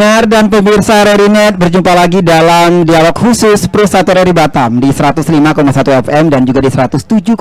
pendengar dan pemirsa Rerinet berjumpa lagi dalam dialog khusus Persatu Reri Batam di 105,1 FM dan juga di 107,2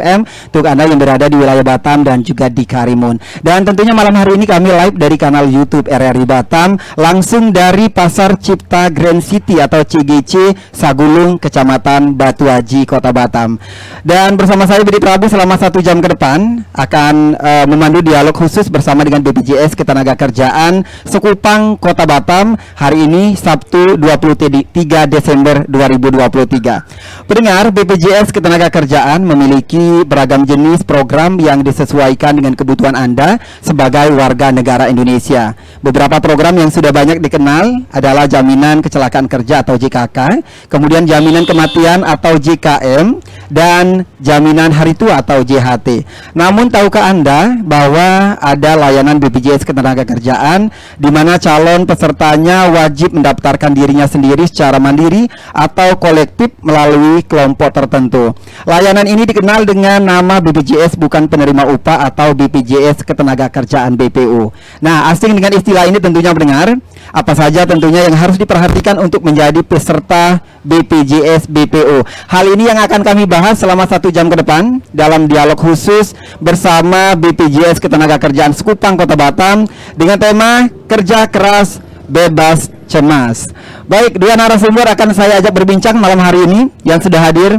FM untuk Anda yang berada di wilayah Batam dan juga di Karimun. Dan tentunya malam hari ini kami live dari kanal YouTube RRI Batam langsung dari Pasar Cipta Grand City atau CGC Sagulung, Kecamatan Batu Haji, Kota Batam. Dan bersama saya Budi Prabu selama satu jam ke depan akan uh, memandu dialog khusus bersama dengan BPJS Ketenagakerjaan Kerjaan Sekupang Kota Batam hari ini Sabtu 23 Desember 2023. Pendengar, BPJS Ketenagakerjaan memiliki beragam jenis program yang disesuaikan dengan kebutuhan Anda sebagai warga negara Indonesia. Beberapa program yang sudah banyak dikenal adalah jaminan kecelakaan kerja atau JKK, kemudian jaminan kematian atau JKM dan jaminan hari tua atau JHT. Namun tahukah Anda bahwa ada layanan BPJS Ketenagakerjaan di mana calon calon pesertanya wajib mendaftarkan dirinya sendiri secara mandiri atau kolektif melalui kelompok tertentu. Layanan ini dikenal dengan nama BPJS bukan penerima upah atau BPJS ketenaga kerjaan BPU. Nah, asing dengan istilah ini tentunya mendengar apa saja tentunya yang harus diperhatikan untuk menjadi peserta BPJS BPU. Hal ini yang akan kami bahas selama satu jam ke depan dalam dialog khusus bersama BPJS Ketenagakerjaan Sekupang Kota Batam dengan tema kerja keras, bebas cemas. Baik, dua narasumber akan saya ajak berbincang malam hari ini yang sudah hadir.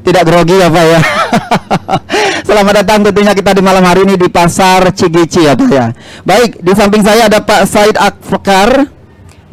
Tidak grogi ya Pak ya. Selamat datang tentunya kita di malam hari ini di Pasar Cigici ya Pak ya. Baik, di samping saya ada Pak Said Akfekar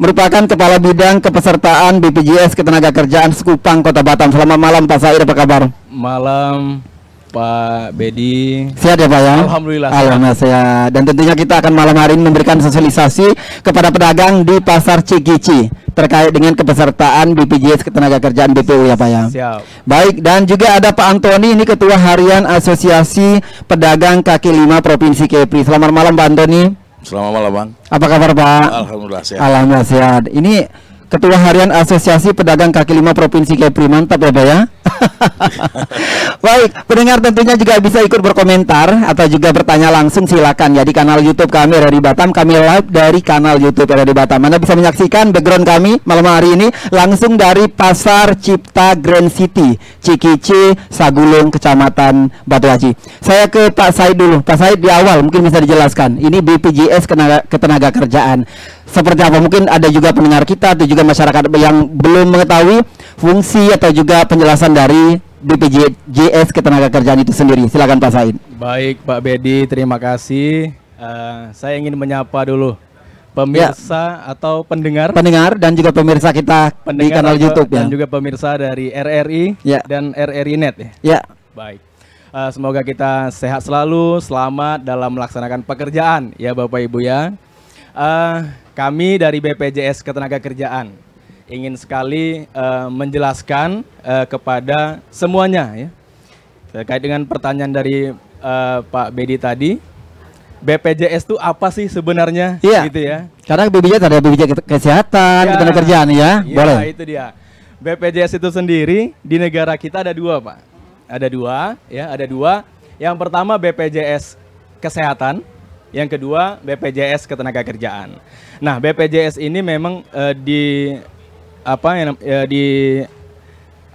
merupakan Kepala Bidang Kepesertaan BPJS Ketenagakerjaan Sekupang Kota Batam. Selamat malam Pak Said, apa kabar? Malam Pak Bedi. Sehat ya Pak ya? Alhamdulillah. Alhamdulillah saya. Dan tentunya kita akan malam hari ini memberikan sosialisasi kepada pedagang di Pasar Cikici terkait dengan kepesertaan BPJS Ketenagakerjaan BPU ya Pak ya. Siap. Baik dan juga ada Pak Antoni ini Ketua Harian Asosiasi Pedagang Kaki Lima Provinsi Kepri. Selamat malam Pak Antoni. Selamat malam Bang. Apa kabar Pak? Alhamdulillah sehat. Alhamdulillah sehat. Ini Ketua Harian Asosiasi Pedagang Kaki Lima Provinsi Kepri mantap ya Pak ya. Baik, pendengar tentunya juga bisa ikut berkomentar atau juga bertanya langsung silakan ya di kanal YouTube kami dari Batam. Kami live dari kanal YouTube dari Batam. Anda bisa menyaksikan background kami malam hari ini langsung dari Pasar Cipta Grand City, Cikici, Sagulung, Kecamatan Batu Haji. Saya ke Pak Said dulu. Pak Said di awal mungkin bisa dijelaskan. Ini BPJS ketenaga kerjaan seperti apa mungkin ada juga pendengar kita atau juga masyarakat yang belum mengetahui fungsi atau juga penjelasan dari BPJS ketenagakerjaan itu sendiri silakan Pak Said baik Pak Bedi terima kasih uh, saya ingin menyapa dulu pemirsa ya. atau pendengar pendengar dan juga pemirsa kita pendengar di kanal YouTube ya. dan juga pemirsa dari RRI ya. dan RRI Net ya. Ya. Baik. Uh, semoga kita sehat selalu, selamat dalam melaksanakan pekerjaan ya Bapak Ibu ya. Uh, kami dari BPJS Ketenagakerjaan ingin sekali uh, menjelaskan uh, kepada semuanya ya terkait dengan pertanyaan dari uh, Pak Bedi tadi. BPJS itu apa sih sebenarnya? Iya. Gitu ya. Karena BPJS ada BPJS kesehatan, iya. ya, kerjaan ya. ya. Boleh. itu dia. BPJS itu sendiri di negara kita ada dua, Pak. Ada dua, ya, ada dua. Yang pertama BPJS kesehatan, yang kedua BPJS ketenagakerjaan. Nah, BPJS ini memang uh, di apa ya uh, di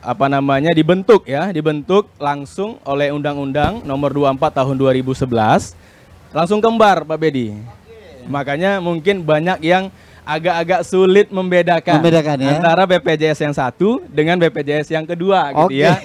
apa namanya dibentuk ya, dibentuk langsung oleh Undang-Undang Nomor 24 Tahun 2011 langsung kembar Pak Bedi. Makanya mungkin banyak yang agak-agak sulit membedakan, membedakan ya? antara BPJS yang satu dengan BPJS yang kedua gitu Oke. gitu ya.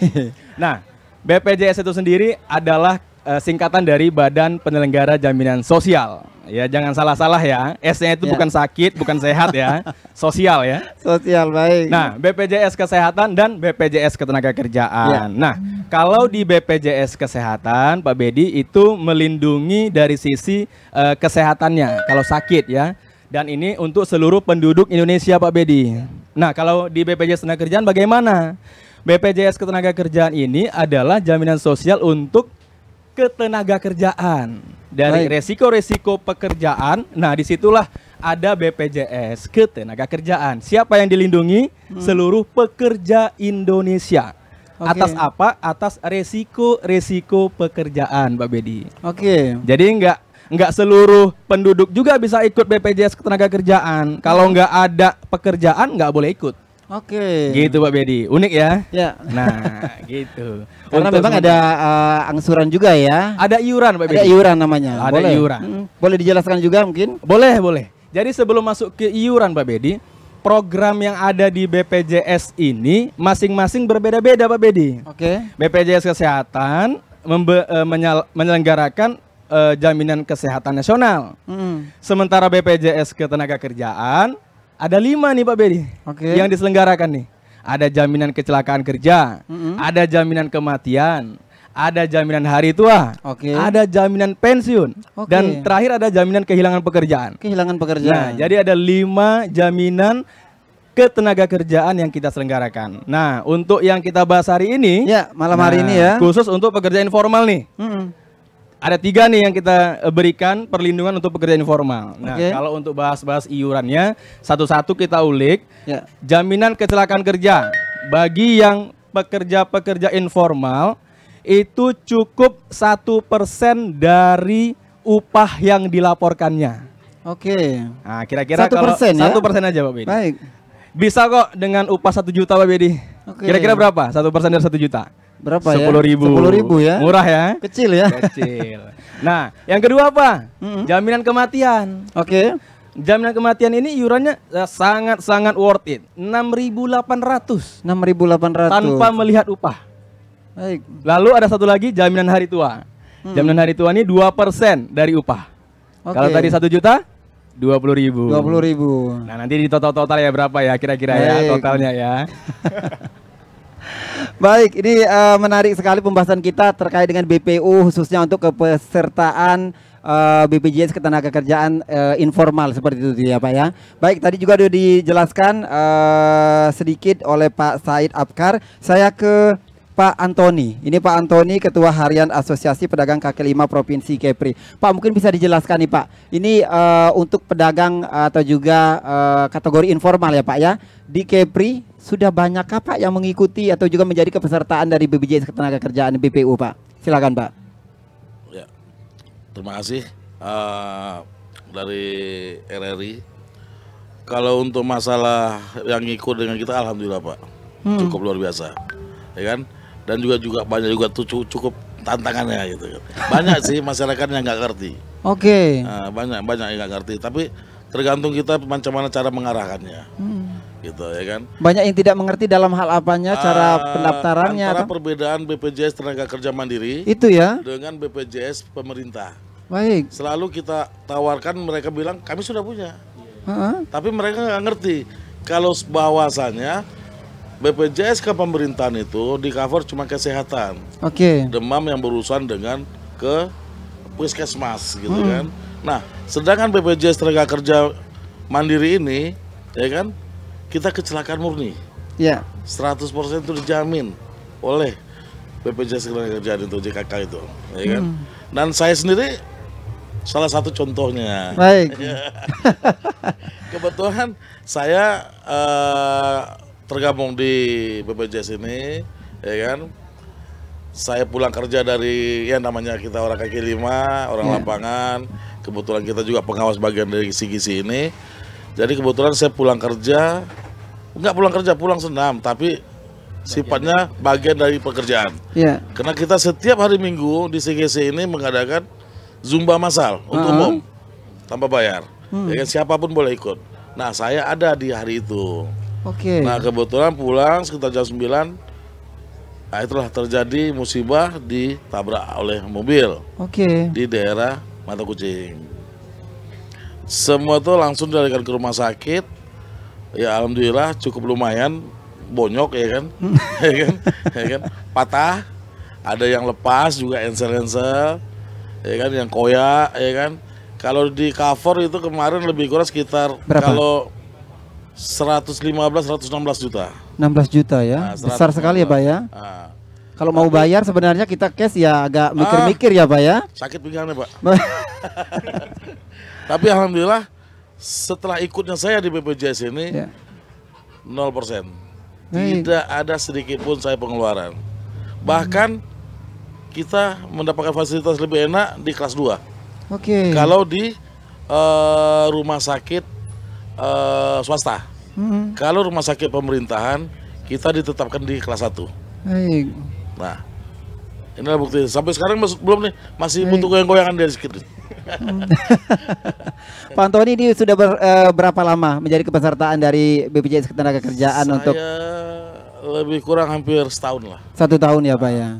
Nah, BPJS itu sendiri adalah Eh, singkatan dari Badan Penyelenggara Jaminan Sosial. Ya, jangan salah-salah ya. S-nya itu ya. bukan sakit, bukan sehat ya. Sosial ya. Sosial baik. Nah, BPJS Kesehatan dan BPJS Ketenagakerjaan. Ya. Nah, kalau di BPJS Kesehatan, Pak Bedi itu melindungi dari sisi uh, kesehatannya kalau sakit ya. Dan ini untuk seluruh penduduk Indonesia, Pak Bedi. Nah, kalau di BPJS Ketenagakerjaan bagaimana? BPJS Ketenagakerjaan ini adalah jaminan sosial untuk ketenaga kerjaan. Dari resiko-resiko pekerjaan, nah disitulah ada BPJS ketenaga kerjaan. Siapa yang dilindungi? Hmm. Seluruh pekerja Indonesia. Okay. Atas apa? Atas resiko-resiko pekerjaan, Mbak Bedi. Oke. Okay. Jadi enggak Enggak seluruh penduduk juga bisa ikut BPJS ketenaga kerjaan. Kalau enggak ada pekerjaan, enggak boleh ikut. Oke. Okay. Gitu Pak Bedi. Unik ya? Ya. Nah, gitu. Karena Untuk memang ada uh, angsuran juga ya. Ada iuran Pak Bedi. Ada iuran namanya. Ada boleh. iuran. Hmm, boleh dijelaskan juga mungkin? Boleh, boleh. Jadi sebelum masuk ke iuran Pak Bedi, program yang ada di BPJS ini masing-masing berbeda-beda Pak Bedi. Oke. Okay. BPJS Kesehatan uh, menyelenggarakan uh, jaminan kesehatan nasional. Hmm. Sementara BPJS Ketenagakerjaan ada lima nih Pak Beri, okay. yang diselenggarakan nih. Ada jaminan kecelakaan kerja, mm -hmm. ada jaminan kematian, ada jaminan hari tua, okay. ada jaminan pensiun, okay. dan terakhir ada jaminan kehilangan pekerjaan. Kehilangan pekerjaan. Nah, jadi ada lima jaminan ketenaga kerjaan yang kita selenggarakan. Nah, untuk yang kita bahas hari ini, ya malam nah, hari ini ya, khusus untuk pekerja informal nih. Mm -hmm ada tiga nih yang kita eh, berikan perlindungan untuk pekerja informal. Nah, okay. kalau untuk bahas-bahas iurannya, satu-satu kita ulik. Yeah. Jaminan kecelakaan kerja bagi yang pekerja-pekerja informal itu cukup satu persen dari upah yang dilaporkannya. Oke. Okay. Nah, kira-kira satu persen ya? Satu persen aja, Pak Bedi. Baik. Bisa kok dengan upah satu juta, Pak Bedi. Okay. Kira-kira berapa? Satu persen dari satu juta? Berapa 10 ya? Sepuluh ribu. Sepuluh ribu ya? Murah ya? Kecil ya? Kecil. Nah, yang kedua apa? Mm-hmm. Jaminan kematian. Oke. Okay. Jaminan kematian ini iurannya eh, sangat-sangat worth it. 6.800. 6.800. Tanpa melihat upah. Baik. Lalu ada satu lagi jaminan hari tua. Hmm. Jaminan hari tua ini dua persen dari upah. Okay. Kalau tadi satu juta, dua puluh ribu. Dua puluh ribu. Nah nanti di total total ya berapa ya kira-kira ya totalnya ya. Baik, ini uh, menarik sekali pembahasan kita terkait dengan BPU khususnya untuk kepesertaan uh, eh, BPJS ketenagakerjaan uh, informal seperti itu ya Pak ya. Baik, tadi juga sudah dijelaskan uh, sedikit oleh Pak Said Abkar. Saya ke Pak Antoni. Ini Pak Antoni Ketua Harian Asosiasi Pedagang Kaki Lima Provinsi Kepri. Pak mungkin bisa dijelaskan nih Pak. Ini uh, untuk pedagang atau juga uh, kategori informal ya Pak ya di Kepri sudah banyak Pak yang mengikuti atau juga menjadi kepesertaan dari BPJS Ketenagakerjaan BPU Pak? Silakan Pak. Ya. Terima kasih uh, dari RRI. Kalau untuk masalah yang ikut dengan kita alhamdulillah Pak. Hmm. Cukup luar biasa. Ya kan? Dan juga juga banyak juga tuh cukup tantangannya gitu. Kan. Banyak sih masyarakat yang nggak ngerti. Oke. Okay. Uh, banyak banyak yang nggak ngerti. Tapi tergantung kita macam mana cara mengarahkannya. Hmm gitu ya kan. Banyak yang tidak mengerti dalam hal apanya uh, cara pendaftarannya antara atau? Kan? perbedaan BPJS tenaga kerja mandiri itu ya dengan BPJS pemerintah. Baik. Selalu kita tawarkan mereka bilang kami sudah punya. Uh-huh. Tapi mereka nggak ngerti kalau bahwasannya BPJS ke pemerintahan itu di cover cuma kesehatan. Oke. Okay. Demam yang berurusan dengan ke puskesmas gitu hmm. kan. Nah, sedangkan BPJS tenaga kerja mandiri ini ya kan kita kecelakaan murni. Ya. 100% itu dijamin oleh BPJS Ketenagakerjaan itu JKK itu, ya kan? Hmm. Dan saya sendiri salah satu contohnya. Baik. Kebetulan saya uh, tergabung di BPJS ini, ya kan? Saya pulang kerja dari ya namanya kita orang kaki lima, orang ya. lapangan. Kebetulan kita juga pengawas bagian dari sisi-sisi ini jadi kebetulan saya pulang kerja, nggak pulang kerja, pulang senam, tapi sifatnya bagian dari pekerjaan. Ya. Karena kita setiap hari Minggu di CGC ini mengadakan zumba masal uh-huh. umum tanpa bayar. Hmm. Ya kan? siapapun boleh ikut. Nah, saya ada di hari itu. Oke. Okay. Nah, kebetulan pulang sekitar jam 9 Nah, itulah terjadi musibah ditabrak oleh mobil. Oke. Okay. Di daerah Mata Kucing semua tuh langsung dilarikan ke rumah sakit ya alhamdulillah cukup lumayan bonyok ya kan hmm. ya kan ya kan patah ada yang lepas juga ensel-ensel ya kan yang koya ya kan kalau di cover itu kemarin lebih kurang sekitar Berapa? kalau 115 116 juta 16 juta ya nah, besar sekali ya Pak ya nah. Kalau mau bayar sebenarnya kita cash ya agak mikir-mikir ah, ya Pak ya. Sakit pinggangnya Pak. Tapi alhamdulillah setelah ikutnya saya di BPJS ini ya. 0%. Hey. Tidak ada sedikit pun saya pengeluaran. Bahkan kita mendapatkan fasilitas lebih enak di kelas 2. Oke. Okay. Kalau di uh, rumah sakit uh, swasta. -hmm. Kalau rumah sakit pemerintahan kita ditetapkan di kelas 1. Baik. Nah, Inilah buktinya. Sampai sekarang masuk belum nih, masih hmm. butuh goyang-goyangan dari sedikit. Hmm. Pak Antoni ini sudah ber, e, berapa lama menjadi kepesertaan dari BPJS Ketenagakerjaan Saya untuk lebih kurang hampir setahun lah. Satu tahun ya, Pak ya.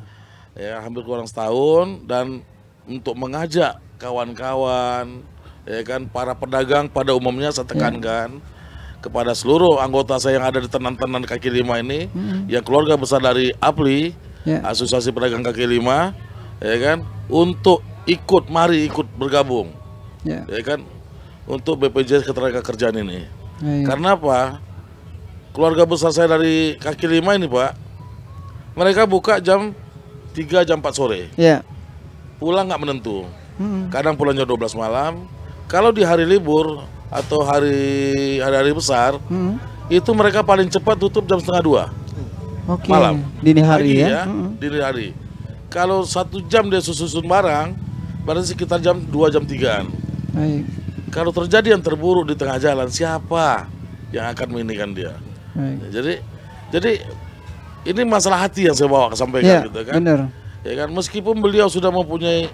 Ya, hampir kurang setahun dan untuk mengajak kawan-kawan ya kan para pedagang pada umumnya saya ya. tekankan hmm kepada seluruh anggota saya yang ada di tenan-tenan kaki lima ini hmm. yang keluarga besar dari Apli yeah. Asosiasi Pedagang Kaki Lima, ya kan, untuk ikut, mari ikut bergabung, yeah. ya kan, untuk BPJS Kerjaan ini. Yeah, ya. Karena apa? Keluarga besar saya dari Kaki Lima ini, Pak, mereka buka jam 3 jam 4 sore. Yeah. Pulang nggak menentu. Mm -hmm. Kadang pulangnya 12 malam. Kalau di hari libur atau hari hari-hari besar, -hmm. itu mereka paling cepat tutup jam setengah dua okay. malam dini hari pagi, ya, ya hmm. dini hari kalau satu jam dia susun susun barang berarti sekitar jam dua jam 3an kalau terjadi yang terburuk di tengah jalan siapa yang akan menginikan dia Baik. jadi jadi ini masalah hati yang saya bawa sampaikan ya, gitu kan bener. ya kan meskipun beliau sudah mempunyai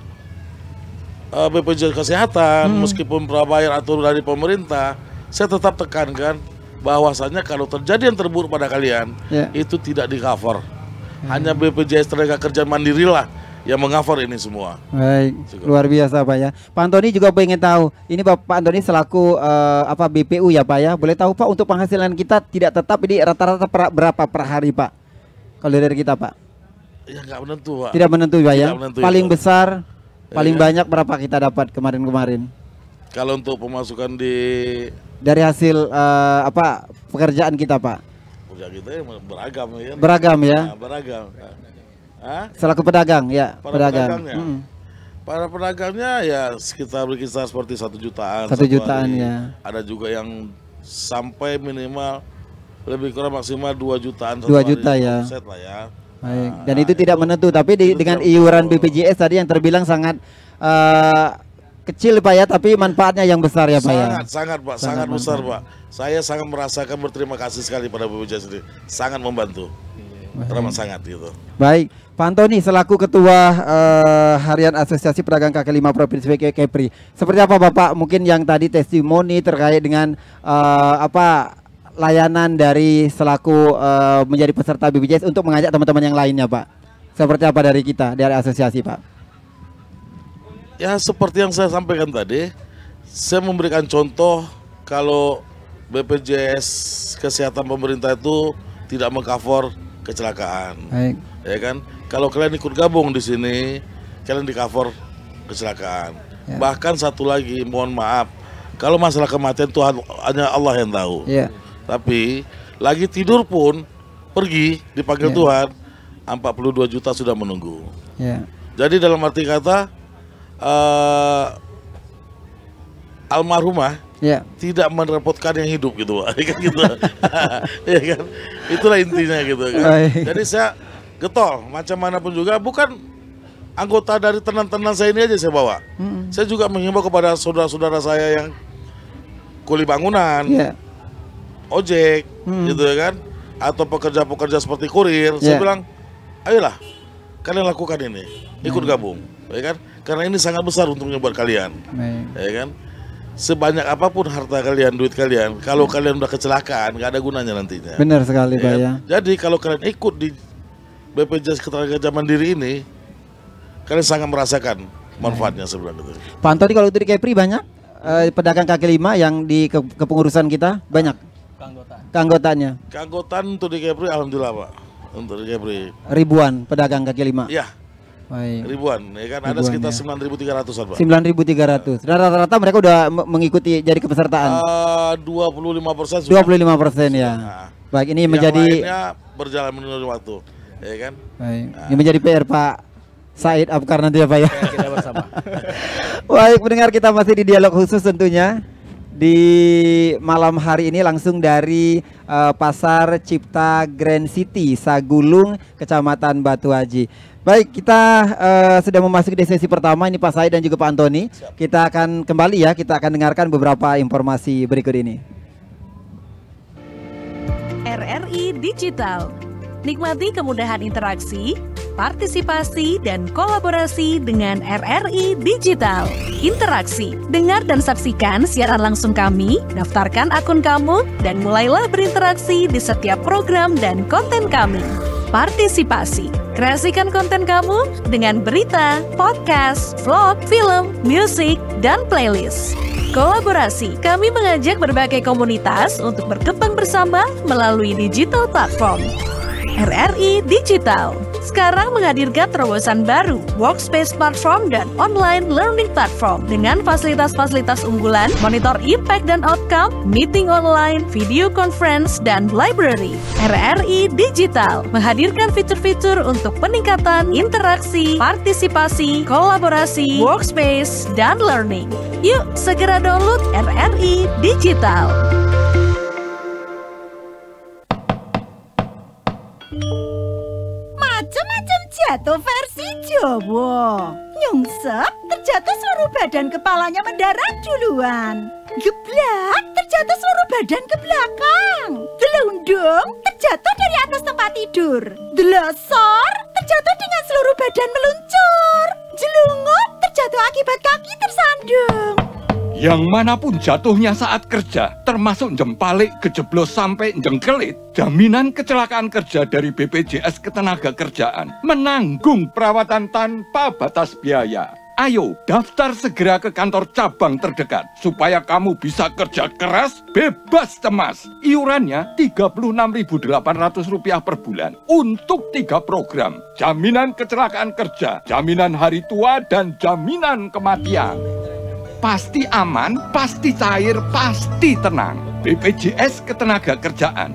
eh, BPJS kesehatan hmm. meskipun prabayar atau dari pemerintah saya tetap tekankan Bahwasanya kalau terjadi yang terburuk pada kalian yeah. itu tidak di cover. Hmm. Hanya BPJS Tenaga Kerja Mandiri lah yang mengcover ini semua. Baik, Cukup. luar biasa Pak ya. Pak Antoni juga pengen tahu, ini Pak Antoni selaku uh, apa BPU ya Pak ya, boleh tahu Pak untuk penghasilan kita tidak tetap ini rata-rata per, berapa per hari Pak? Kalau dari kita Pak? Ya nggak menentu Pak. Tidak menentu Pak ya? tidak ya. Menentu, paling itu. besar, ya, paling ya. banyak berapa kita dapat kemarin-kemarin? Kalau untuk pemasukan di dari hasil uh, apa pekerjaan kita, Pak? Pekerjaan kita ya beragam ya. Beragam ya. Nah, beragam. Hah? Selaku pedagang ya, Para pedagang. Pedagangnya. Hmm. Para pedagangnya ya sekitar berkisar seperti satu jutaan. Satu jutaan ya. Ada juga yang sampai minimal lebih kurang maksimal 2 jutaan dua juta ya. Set lah ya. Baik. Nah, Dan nah, itu, itu tidak menentu, tapi di, dengan iuran BPJS tadi yang terbilang sangat uh, kecil Pak ya, tapi manfaatnya yang besar ya Pak ya. sangat, ya. Sangat Pak, sangat, sangat besar Pak. Saya sangat merasakan berterima kasih sekali pada BPJS sendiri. Sangat membantu. Iya. Terima sangat gitu. Baik, Pak Antoni selaku Ketua uh, Harian Asosiasi Pedagang Kaki Lima Provinsi Kepri. Seperti apa Bapak mungkin yang tadi testimoni terkait dengan uh, apa layanan dari selaku uh, menjadi peserta BPJS untuk mengajak teman-teman yang lainnya Pak? Seperti apa dari kita, dari asosiasi Pak? Ya seperti yang saya sampaikan tadi, saya memberikan contoh kalau BPJS kesehatan pemerintah itu tidak mengcover kecelakaan. Baik. Ya kan? Kalau kalian ikut gabung di sini, kalian di cover kecelakaan. Ya. Bahkan satu lagi, mohon maaf, kalau masalah kematian tuhan hanya Allah yang tahu. Ya. Tapi lagi tidur pun pergi dipanggil ya. Tuhan, 42 juta sudah menunggu. Ya. Jadi dalam arti kata uh, almarhumah yeah. tidak merepotkan yang hidup gitu iya kan gitu ya kan itulah intinya gitu kan jadi saya getol macam mana pun juga bukan anggota dari tenan-tenan saya ini aja saya bawa hmm. saya juga menghimbau kepada saudara-saudara saya yang kuli bangunan yeah. ojek hmm. gitu ya kan atau pekerja-pekerja seperti kurir yeah. saya ya. bilang ayolah kalian lakukan ini ikut ya. gabung ya kan karena ini sangat besar untungnya buat kalian Baik. ya kan sebanyak apapun harta kalian duit kalian kalau kalian udah kecelakaan nggak ada gunanya nantinya benar sekali ya pak kan? ya jadi kalau kalian ikut di BPJS Ketenagakerjaan Mandiri ini kalian sangat merasakan manfaatnya sebenarnya itu Pak Antoni kalau itu di Kepri banyak eh, pedagang kaki lima yang di ke kepengurusan kita banyak keanggotaan keanggotaannya keanggotaan untuk di Kepri alhamdulillah Pak untuk di Kepri ribuan pedagang kaki lima Iya. Baik. Ribuan, ya kan Ribuan, ada sekitar ya. sembilan ribu tiga ratus pak. Sembilan ribu tiga ratus. Dan nah, rata-rata mereka udah mengikuti jadi kepesertaan. Eh, dua puluh lima persen. Dua puluh lima persen ya. Nah. Baik, ini yang menjadi berjalan menurut waktu, ya kan. Baik. Nah. Ini menjadi PR Pak Said Abkar nanti ya Pak ya. Kita bersama. Baik, pendengar kita masih di dialog khusus tentunya di malam hari ini langsung dari uh, Pasar Cipta Grand City, Sagulung, Kecamatan Batu Haji. Baik, kita uh, sudah memasuki di sesi pertama ini Pak Said dan juga Pak Antoni. Kita akan kembali ya, kita akan dengarkan beberapa informasi berikut ini. RRI Digital. Nikmati kemudahan interaksi, partisipasi dan kolaborasi dengan RRI Digital. Interaksi, dengar dan saksikan siaran langsung kami, daftarkan akun kamu, dan mulailah berinteraksi di setiap program dan konten kami. Partisipasi, kreasikan konten kamu dengan berita, podcast, vlog, film, musik, dan playlist. Kolaborasi, kami mengajak berbagai komunitas untuk berkembang bersama melalui digital platform. RRI Digital sekarang menghadirkan terobosan baru, workspace platform dan online learning platform dengan fasilitas-fasilitas unggulan, monitor impact dan outcome, meeting online, video conference, dan library. RRI Digital menghadirkan fitur-fitur untuk peningkatan interaksi, partisipasi, kolaborasi, workspace, dan learning. Yuk, segera download RRI Digital. jatuh versi Jowo Nyungsep terjatuh seluruh badan kepalanya mendarat duluan. Geblak terjatuh seluruh badan ke belakang. Gelundung, terjatuh dari atas tempat tidur. Delosor terjatuh dengan seluruh badan meluncur. Jelungup terjatuh akibat kaki tersandung. Yang manapun jatuhnya saat kerja, termasuk jempalik, kejeblos sampai jengkelit, jaminan kecelakaan kerja dari BPJS Ketenaga Kerjaan menanggung perawatan tanpa batas biaya. Ayo, daftar segera ke kantor cabang terdekat supaya kamu bisa kerja keras, bebas cemas. Iurannya Rp36.800 per bulan untuk tiga program. Jaminan kecelakaan kerja, jaminan hari tua, dan jaminan kematian pasti aman, pasti cair, pasti tenang. BPJS Ketenaga Kerjaan.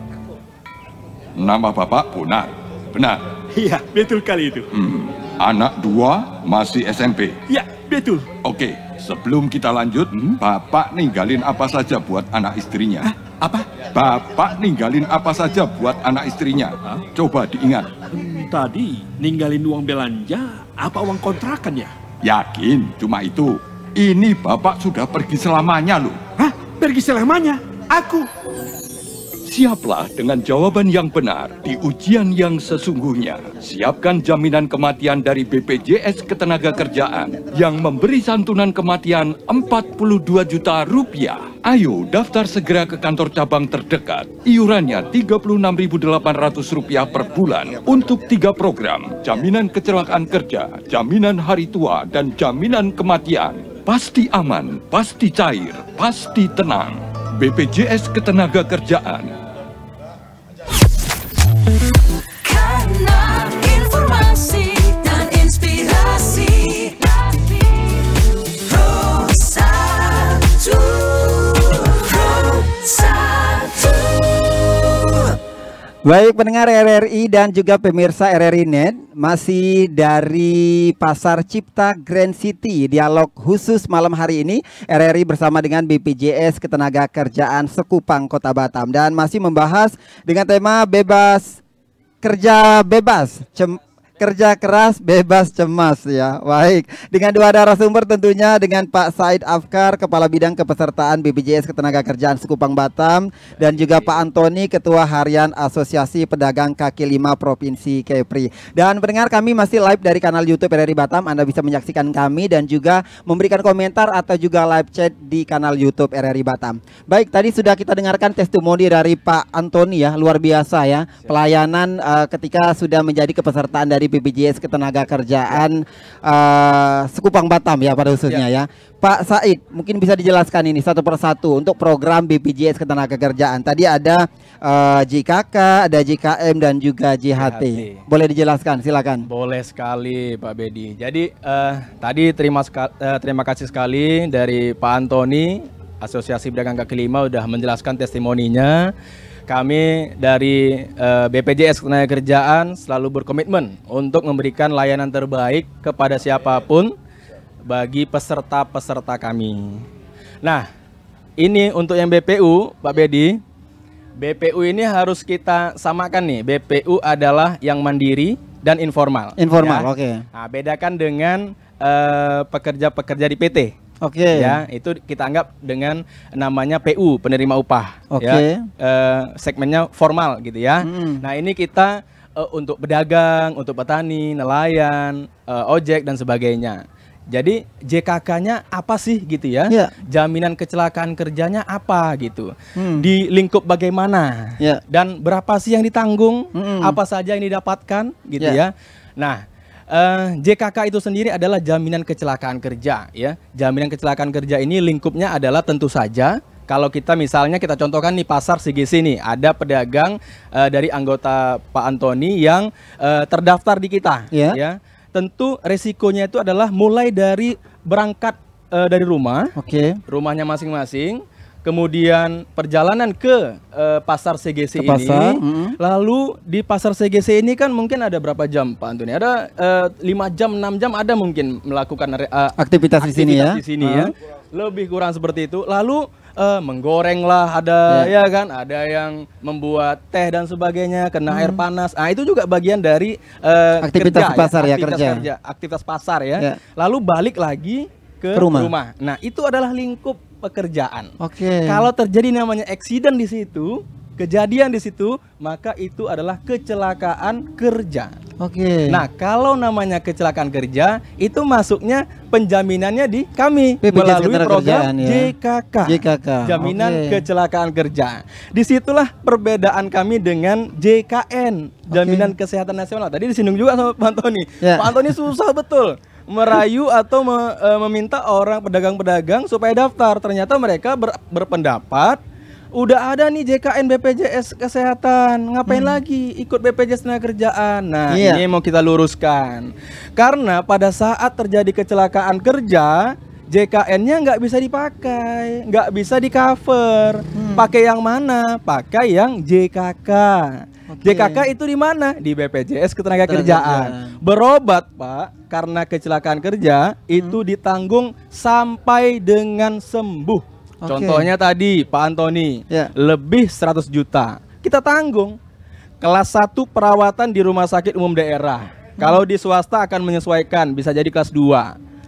Nama Bapak Bonar, benar? Iya, betul kali itu. Hmm, anak dua masih SMP? Iya, betul. Oke, sebelum kita lanjut, hmm? Bapak ninggalin apa saja buat anak istrinya? Hah? Apa? Bapak ninggalin apa saja buat anak istrinya? Hah? Coba diingat. Hmm, tadi ninggalin uang belanja apa uang kontrakan ya? Yakin cuma itu. Ini bapak sudah pergi selamanya loh. Hah? Pergi selamanya? Aku? Siaplah dengan jawaban yang benar di ujian yang sesungguhnya. Siapkan jaminan kematian dari BPJS Ketenagakerjaan yang memberi santunan kematian 42 juta rupiah. Ayo daftar segera ke kantor cabang terdekat. Iurannya ratus rupiah per bulan untuk tiga program, jaminan kecelakaan kerja, jaminan hari tua, dan jaminan kematian pasti aman, pasti cair, pasti tenang. BPJS Ketenaga Kerjaan. Baik pendengar RRI dan juga pemirsa RRI Net masih dari Pasar Cipta Grand City dialog khusus malam hari ini RRI bersama dengan BPJS Ketenaga Kerjaan Sekupang Kota Batam dan masih membahas dengan tema bebas kerja bebas kerja keras bebas cemas ya. Baik. Dengan dua narasumber tentunya dengan Pak Said Afkar Kepala Bidang Kepesertaan BPJS Ketenagakerjaan Sekupang Batam dan juga Pak Antoni Ketua Harian Asosiasi Pedagang Kaki Lima Provinsi Kepri. Dan pendengar kami masih live dari kanal YouTube RRI Batam. Anda bisa menyaksikan kami dan juga memberikan komentar atau juga live chat di kanal YouTube RRI Batam. Baik, tadi sudah kita dengarkan testimoni dari Pak Antoni ya, luar biasa ya. Pelayanan uh, ketika sudah menjadi kepesertaan dari BPJS Ketenagakerjaan uh, eh, Sekupang Batam ya pada khususnya ya. ya. Pak Said, mungkin bisa dijelaskan ini satu persatu untuk program BPJS Ketenagakerjaan. Tadi ada uh, eh, JKK, ada JKM dan juga JHT. JHT. Boleh dijelaskan, silakan. Boleh sekali, Pak Bedi. Jadi uh, tadi terima uh, terima kasih sekali dari Pak Antoni Asosiasi Pedagang Kaki Lima sudah menjelaskan testimoninya. Kami dari uh, eh, BPJS Ketenagakerjaan selalu berkomitmen untuk memberikan layanan terbaik kepada siapapun bagi peserta-peserta kami. Nah, ini untuk yang BPU, Pak Bedi. BPU ini harus kita samakan nih. BPU adalah yang mandiri dan informal. Informal, ya. oke. Okay. Nah, bedakan dengan eh, pekerja-pekerja uh, pekerja -pekerja di PT. Oke. Okay. Ya, itu kita anggap dengan namanya PU, penerima upah. Oke. Okay. Ya, eh, segmennya formal gitu ya. Hmm. Nah, ini kita eh, untuk pedagang, untuk petani, nelayan, eh, ojek dan sebagainya. Jadi JKK-nya apa sih gitu ya? ya? Jaminan kecelakaan kerjanya apa gitu? Hmm. Di lingkup bagaimana? Ya. Dan berapa sih yang ditanggung? Hmm. Apa saja yang didapatkan gitu ya? ya? Nah, Uh, eh, JKK itu sendiri adalah jaminan kecelakaan kerja ya. Jaminan kecelakaan kerja ini lingkupnya adalah tentu saja kalau kita misalnya kita contohkan di pasar CGC nih ada pedagang uh, dari anggota Pak Antoni yang uh, terdaftar di kita yeah. ya. Tentu resikonya itu adalah mulai dari berangkat uh, dari rumah, okay. rumahnya masing-masing kemudian perjalanan ke uh, pasar CGC ke ini, pasar. lalu di pasar CGC ini kan mungkin ada berapa jam Pak Antoni? Ada eh, lima 5 jam, 6 jam ada mungkin melakukan uh, eh, aktivitas, aktivitas di sini ya. Di sini uh. ya. Lebih kurang seperti itu. Lalu uh, menggoreng lah ada yeah. ya kan ada yang membuat teh dan sebagainya kena hmm. air panas nah itu juga bagian dari uh, aktivitas kerja, ya, pasar ya, aktivitas ya kerja. kerja aktivitas pasar ya yeah. lalu balik lagi ke, ke rumah. rumah nah itu adalah lingkup pekerjaan. Oke. Okay. Kalau terjadi namanya eksiden di situ, kejadian di situ, maka itu adalah kecelakaan kerja. Oke. Okay. Nah, kalau namanya kecelakaan kerja, itu masuknya penjaminannya di kami BPJS melalui program ya. JKK. JKK. Jaminan okay. kecelakaan kerja. Disitulah perbedaan kami dengan JKN, Jaminan okay. Kesehatan Nasional. Tadi disinggung juga sama Pak Antoni. Yeah. Pak Antoni susah betul merayu atau me, e, meminta orang pedagang-pedagang supaya daftar. Ternyata mereka ber, berpendapat udah ada nih JKN BPJS kesehatan ngapain hmm. lagi ikut BPJS tenaga kerjaan nah iya. ini mau kita luruskan karena pada saat terjadi kecelakaan kerja JKN-nya nggak bisa dipakai nggak bisa di cover hmm. pakai yang mana pakai yang JKK Okay. DKK itu di mana? Di BPJS Ketenagakerjaan. Berobat, Pak, karena kecelakaan kerja hmm. itu ditanggung sampai dengan sembuh. Okay. Contohnya tadi Pak Antoni, yeah. lebih 100 juta. Kita tanggung. Kelas 1 perawatan di rumah sakit umum daerah. Hmm. Kalau di swasta akan menyesuaikan, bisa jadi kelas 2.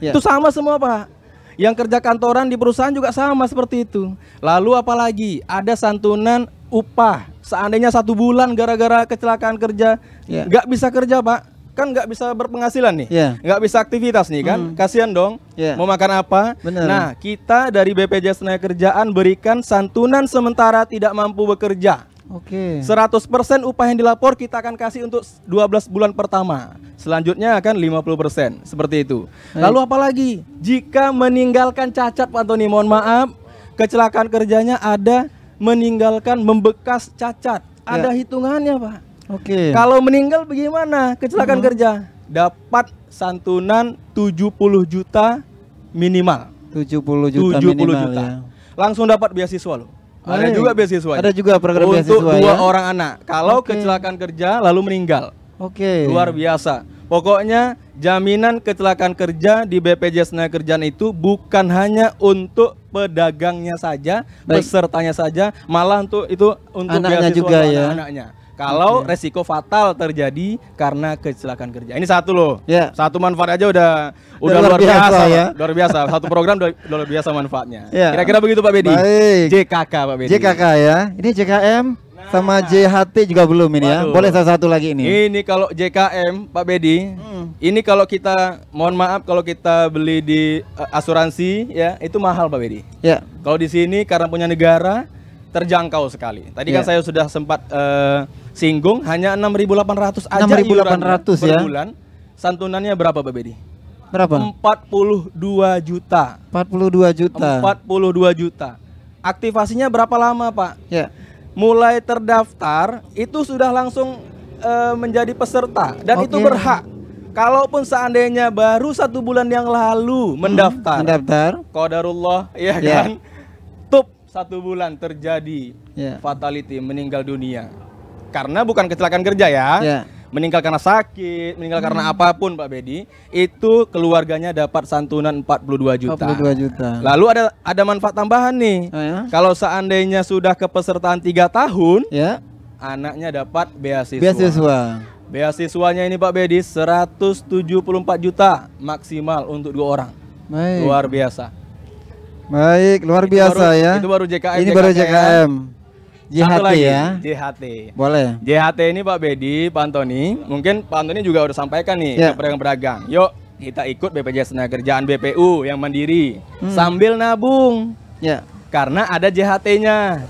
Yeah. Itu sama semua, Pak yang kerja kantoran di perusahaan juga sama seperti itu. Lalu apalagi ada santunan upah seandainya satu bulan gara-gara kecelakaan kerja ya. nggak yeah. bisa kerja pak kan nggak bisa berpenghasilan nih ya. nggak yeah. bisa aktivitas nih kan mm. kasihan dong yeah. mau makan apa Bener. nah kita dari BPJS Tenaga Kerjaan berikan santunan sementara tidak mampu bekerja Oke. Okay. 100% upah yang dilapor kita akan kasih untuk 12 bulan pertama. Selanjutnya akan 50% seperti itu. Baik. Lalu apalagi? Jika meninggalkan cacat Pak Tony mohon maaf, kecelakaan kerjanya ada meninggalkan membekas cacat. Ada ya. hitungannya, Pak. Oke. Okay. Kalau meninggal bagaimana? Kecelakaan uh hmm. -huh. kerja dapat santunan 70 juta minimal. 70 juta 70 minimal juta. Ya. Langsung dapat beasiswa loh. Baik. Ada juga ya? beasiswa. Ya? Ada juga program untuk beasiswa untuk dua ya? orang anak. Kalau okay. kecelakaan kerja lalu meninggal. Oke. Okay. Luar biasa. Pokoknya jaminan kecelakaan kerja di BPJS tenaga kerjaan itu bukan hanya untuk pedagangnya saja, Baik. pesertanya saja, malah untuk itu untuk anaknya juga ya. anaknya Kalau okay. resiko fatal terjadi karena kecelakaan kerja. Ini satu loh. Yeah. Satu manfaat aja udah udah luar, luar biasa, biasa ya. Luar biasa. Satu program udah luar biasa manfaatnya. Ya. Kira-kira begitu Pak Bedi. JKK Pak Bedi. JKK ya. Ini JKM sama JHT juga belum ini ya. Waduh. ya. Boleh salah satu lagi ini. Ini kalau JKM Pak Bedi, hmm. ini kalau kita mohon maaf kalau kita beli di uh, asuransi ya, itu mahal Pak Bedi. Ya. Kalau di sini karena punya negara terjangkau sekali. Tadi yeah. kan ya. saya sudah sempat uh, singgung hanya 6.800 aja 6.800 ya. Per bulan. Santunannya berapa Pak Bedi? Berapa? 42 juta. 42 juta. 42 juta. Aktivasinya berapa lama, Pak? Ya mulai terdaftar itu sudah langsung e, menjadi peserta dan okay. itu berhak. Kalaupun seandainya baru satu bulan yang lalu mendaftar, hmm, mendaftar, kodarullah, iya ya yeah. kan, tup satu bulan terjadi yeah. fatality meninggal dunia karena bukan kecelakaan kerja ya. Yeah meninggal karena sakit, meninggal hmm. karena apapun Pak Bedi, itu keluarganya dapat santunan 42 juta. 42 juta. Lalu ada ada manfaat tambahan nih. Oh, ya? Kalau seandainya sudah kepesertaan 3 tahun, ya. Anaknya dapat beasiswa. Beasiswa. Beasiswanya ini Pak Bedi 174 juta maksimal untuk dua orang. Baik. Luar biasa. Baik, luar itu biasa baru, ya. Itu baru JKM. Ini JKM. baru JKM. JHT lagi, ya. JHT. Boleh. JHT ini Pak Bedi, Pak Antoni. Mungkin Pak Antoni juga udah sampaikan nih yeah. ke pedagang-pedagang. Yuk kita ikut BPJS Tenaga Kerjaan BPU yang mandiri hmm. sambil nabung. Ya. Yeah. Karena ada JHT-nya.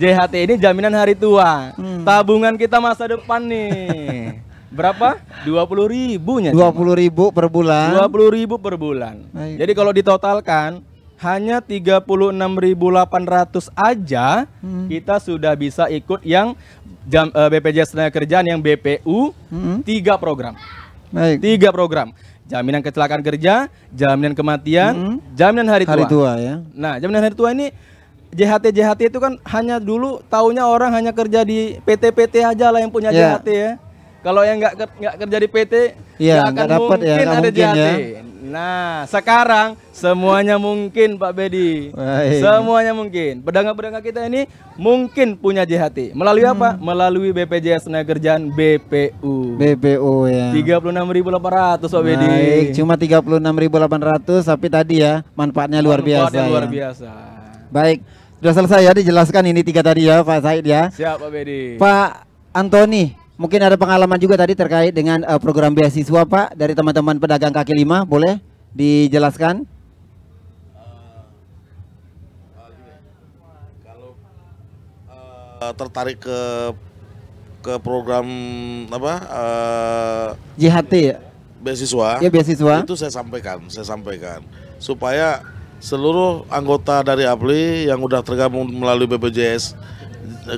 JHT ini jaminan hari tua. Hmm. Tabungan kita masa depan nih. berapa? Dua puluh ribunya. Dua puluh ribu per bulan. Dua puluh ribu per bulan. Ayo. Jadi kalau ditotalkan hanya 36.800 aja hmm. kita sudah bisa ikut yang jam, uh, eh, BPJS tenaga kerjaan yang BPU hmm. tiga program. Baik. Tiga program. Jaminan kecelakaan kerja, jaminan kematian, hmm. jaminan hari tua. Hari tua ya. Nah, jaminan hari tua ini JHT JHT itu kan hanya dulu tahunya orang hanya kerja di PT-PT aja lah yang punya yeah. JHT ya. Kalau yang nggak nggak kerja di PT, yeah, gak akan gak dapet ya, mungkin ya, ada mungkin JHT. Ya. Nah, sekarang semuanya mungkin Pak Bedi. Semuanya mungkin. Pedagang-pedagang kita ini mungkin punya JHT. Melalui hmm. apa? Melalui BPJS Tenaga Kerjaan BPU. BPU ya. 36.800 Pak Baik. Bedi. Baik, cuma 36.800 tapi tadi ya manfaatnya luar manfaatnya biasa. Ya. luar biasa. Baik. Sudah selesai ya dijelaskan ini tiga tadi ya Pak Said ya. Siap Pak Bedi. Pak Antoni, Mungkin ada pengalaman juga tadi terkait dengan uh, program beasiswa Pak dari teman-teman pedagang kaki lima, boleh dijelaskan? Eh, tertarik ke ke program apa uh, eh, JHT ya beasiswa ya beasiswa itu saya sampaikan saya sampaikan supaya seluruh anggota dari APLI yang udah tergabung melalui BPJS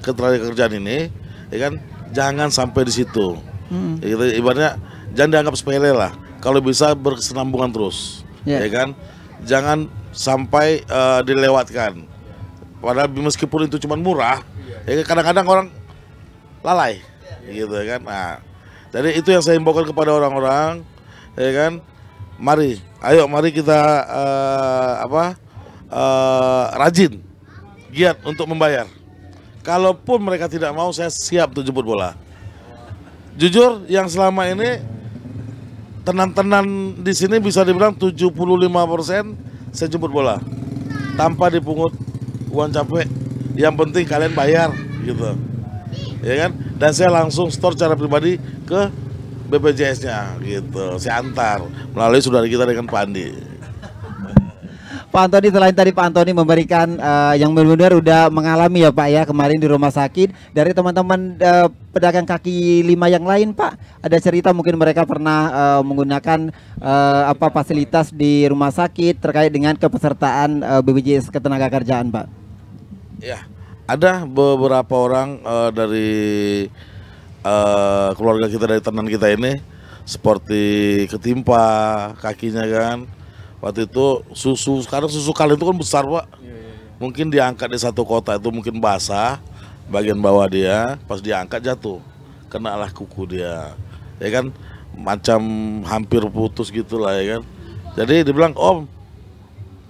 ketenagakerjaan ini ya kan jangan sampai di situ. Hmm. Ya, gitu, ibaratnya jangan dianggap sepele lah. Kalau bisa berkesenambungan terus, yeah. ya kan? Jangan sampai uh, dilewatkan. Padahal meskipun itu cuma murah, ya kan, kadang-kadang orang lalai, yeah. gitu ya kan. Nah, jadi itu yang saya himbaukan kepada orang-orang, ya kan? Mari, ayo mari kita uh, apa? Uh, rajin, giat untuk membayar. Kalaupun mereka tidak mau, saya siap untuk jemput bola. Jujur, yang selama ini tenan-tenan di sini bisa dibilang 75% saya jemput bola. Tanpa dipungut uang capek. Yang penting kalian bayar gitu. Ya kan? Dan saya langsung store secara pribadi ke BPJS-nya gitu. Saya antar melalui saudara kita dengan Pandi. Pak Antoni selain tadi Pak Antoni memberikan uh, yang benar-benar udah mengalami ya Pak ya kemarin di rumah sakit dari teman-teman uh, pedagang kaki lima yang lain Pak ada cerita mungkin mereka pernah uh, menggunakan uh, apa fasilitas di rumah sakit terkait dengan kepesertaan uh, BPJS Ketenagakerjaan Pak. Ya ada beberapa orang uh, dari uh, keluarga kita dari tenan kita ini seperti ketimpa kakinya kan waktu itu susu sekarang susu kalian itu kan besar pak yeah, yeah, yeah. mungkin diangkat di satu kota itu mungkin basah bagian bawah dia pas diangkat jatuh kena lah kuku dia ya kan macam hampir putus gitulah ya kan jadi dibilang om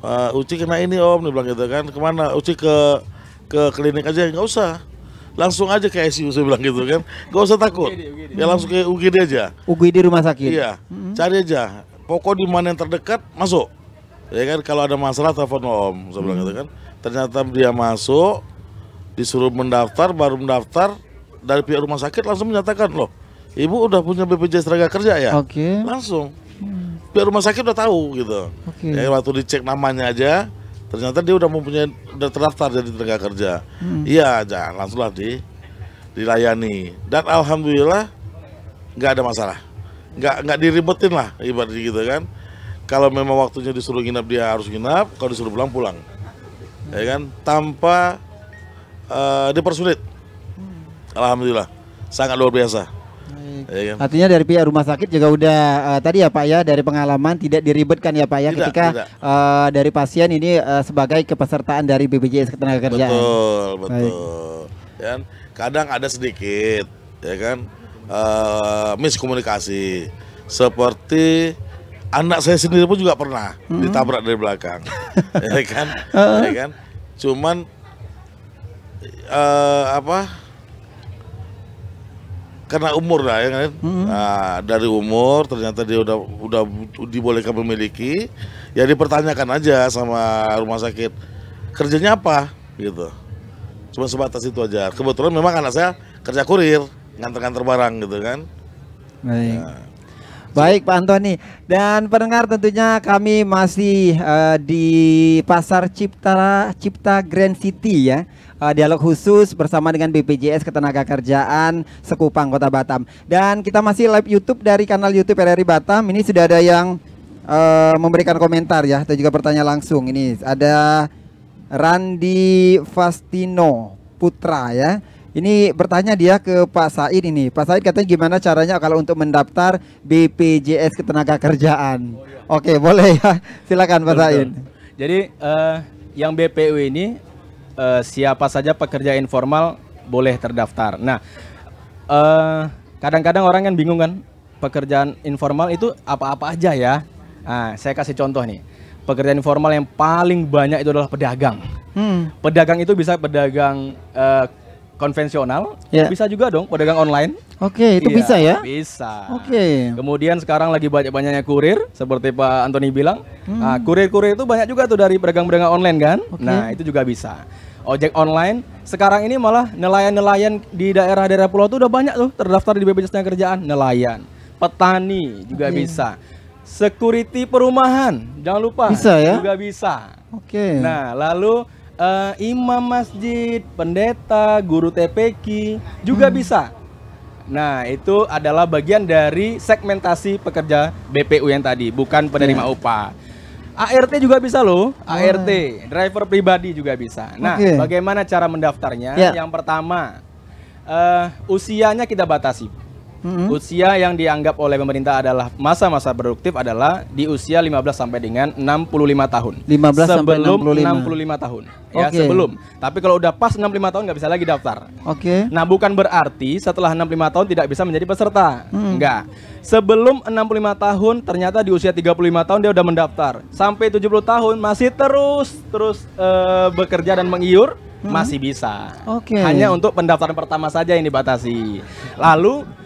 uh, Uci kena ini om dibilang gitu kan kemana Uci ke ke klinik aja nggak usah langsung aja ke ICU saya bilang gitu kan nggak usah takut ya langsung ke UGD aja UGD rumah sakit iya mm-hmm. cari aja pokok di mana yang terdekat masuk ya kan kalau ada masalah telepon om saya hmm. gitu kan ternyata dia masuk disuruh mendaftar baru mendaftar dari pihak rumah sakit langsung menyatakan loh ibu udah punya BPJS tenaga kerja ya oke okay. langsung hmm. pihak rumah sakit udah tahu gitu okay. ya waktu dicek namanya aja ternyata dia udah mempunyai udah terdaftar jadi tenaga kerja hmm. iya hmm. aja langsunglah di dilayani dan alhamdulillah nggak ada masalah nggak nggak diribetin lah ibaratnya gitu kan kalau memang waktunya disuruh nginap dia harus nginap kalau disuruh pulang pulang ya kan tanpa uh, dipersulit hmm. alhamdulillah sangat luar biasa Ya, kan? Artinya dari pihak rumah sakit juga udah uh, tadi ya Pak ya dari pengalaman tidak diribetkan ya Pak ya tidak, ketika tidak. Uh, dari pasien ini uh, sebagai kepesertaan dari BPJS ketenagakerjaan. Betul, betul. Baik. Ya, kan? kadang ada sedikit ya kan uh, miskomunikasi seperti anak saya sendiri pun juga pernah hmm. ditabrak dari belakang ya kan ya kan cuman uh, apa karena umur lah ya kan hmm. nah, dari umur ternyata dia udah udah dibolehkan memiliki ya dipertanyakan aja sama rumah sakit kerjanya apa gitu cuma sebatas itu aja kebetulan memang anak saya kerja kurir nganter-nganter barang gitu kan. Baik. Ya. Baik Pak Antoni dan pendengar tentunya kami masih uh, di pasar Cipta Cipta Grand City ya eh, dialog khusus bersama dengan BPJS Ketenagakerjaan Sekupang Kota Batam dan kita masih live YouTube dari kanal YouTube RRI Batam ini sudah ada yang uh, memberikan komentar ya atau juga pertanyaan langsung ini ada Randi Fastino Putra ya ini bertanya dia ke Pak Said ini. Pak Said katanya gimana caranya kalau untuk mendaftar BPJS Ketenagakerjaan? Oh, iya. Oke, boleh ya. Silakan Pak betul, Said. Jadi uh, yang BPU ini uh, siapa saja pekerja informal boleh terdaftar. Nah, kadang eh, kadang-kadang orang kan bingung kan pekerjaan informal itu apa-apa aja ya. Nah, saya kasih contoh nih. Pekerjaan informal yang paling banyak itu adalah pedagang. Hmm. Pedagang itu bisa pedagang uh, konvensional, yeah. bisa juga dong pedagang online. Oke, okay, itu iya, bisa ya? Bisa. Oke. Okay. Kemudian sekarang lagi banyak-banyaknya kurir, seperti Pak Antoni bilang. Hmm. Nah, kurir-kurir itu banyak juga tuh dari pedagang-pedagang online kan? Okay. Nah, itu juga bisa. Ojek online, sekarang ini malah nelayan-nelayan di daerah-daerah pulau itu udah banyak tuh terdaftar di BPJS Kerjaan. Nelayan, petani juga okay. bisa. Security perumahan, jangan lupa. Bisa ya? Juga bisa. Oke. Okay. Nah, lalu uh, imam masjid, pendeta, guru TPQ juga hmm. bisa. Nah, itu adalah bagian dari segmentasi pekerja BPU yang tadi, bukan penerima yeah. upah. ART juga bisa loh, oh. ART, ya. driver pribadi juga bisa. Nah, okay. bagaimana cara mendaftarnya? Yeah. Yang pertama, uh, usianya kita batasi. Mm -hmm. Usia yang dianggap oleh pemerintah adalah masa-masa produktif adalah di usia 15 sampai dengan 65 tahun. 15 sebelum sampai 65. 65 tahun. Okay. Ya, sebelum. Tapi kalau udah pas 65 tahun nggak bisa lagi daftar. Oke. Okay. Nah, bukan berarti setelah 65 tahun tidak bisa menjadi peserta. Mm. Enggak. Sebelum 65 tahun ternyata di usia 35 tahun dia udah mendaftar. Sampai 70 tahun masih terus terus uh, bekerja dan mengiur masih bisa. Oke. Okay. Hanya untuk pendaftaran pertama saja yang dibatasi. Lalu